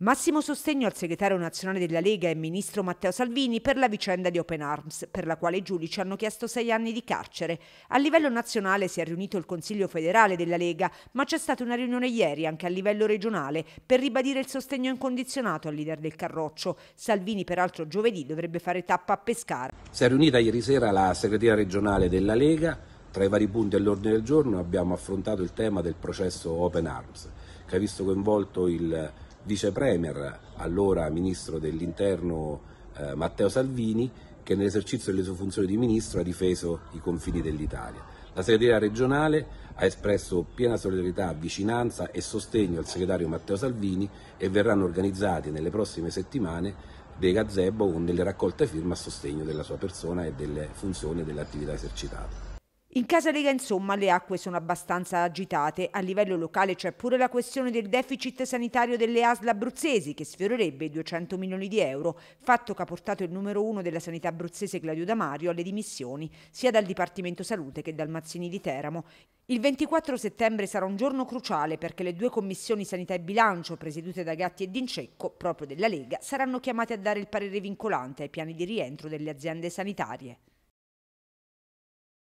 Massimo sostegno al segretario nazionale della Lega e ministro Matteo Salvini per la vicenda di Open Arms, per la quale i giudici hanno chiesto sei anni di carcere. A livello nazionale si è riunito il Consiglio federale della Lega, ma c'è stata una riunione ieri anche a livello regionale per ribadire il sostegno incondizionato al leader del Carroccio. Salvini peraltro giovedì dovrebbe fare tappa a Pescara. Si è riunita ieri sera la segretaria regionale della Lega. Tra i vari punti all'ordine del giorno abbiamo affrontato il tema del processo Open Arms, che ha visto coinvolto il vice premier, allora ministro dell'interno eh, Matteo Salvini, che nell'esercizio delle sue funzioni di ministro ha difeso i confini dell'Italia. La segreteria regionale ha espresso piena solidarietà, vicinanza e sostegno al segretario Matteo Salvini e verranno organizzati nelle prossime settimane dei gazebo con delle raccolte firme a sostegno della sua persona e delle funzioni e delle attività esercitate. In Casalega, insomma le acque sono abbastanza agitate, a livello locale c'è pure la questione del deficit sanitario delle ASL abruzzesi che sfiorerebbe i 200 milioni di euro, fatto che ha portato il numero uno della sanità abruzzese Claudio Damario alle dimissioni sia dal Dipartimento Salute che dal Mazzini di Teramo. Il 24 settembre sarà un giorno cruciale perché le due commissioni sanità e bilancio presiedute da Gatti e D'Incecco, proprio della Lega, saranno chiamate a dare il parere vincolante ai piani di rientro delle aziende sanitarie.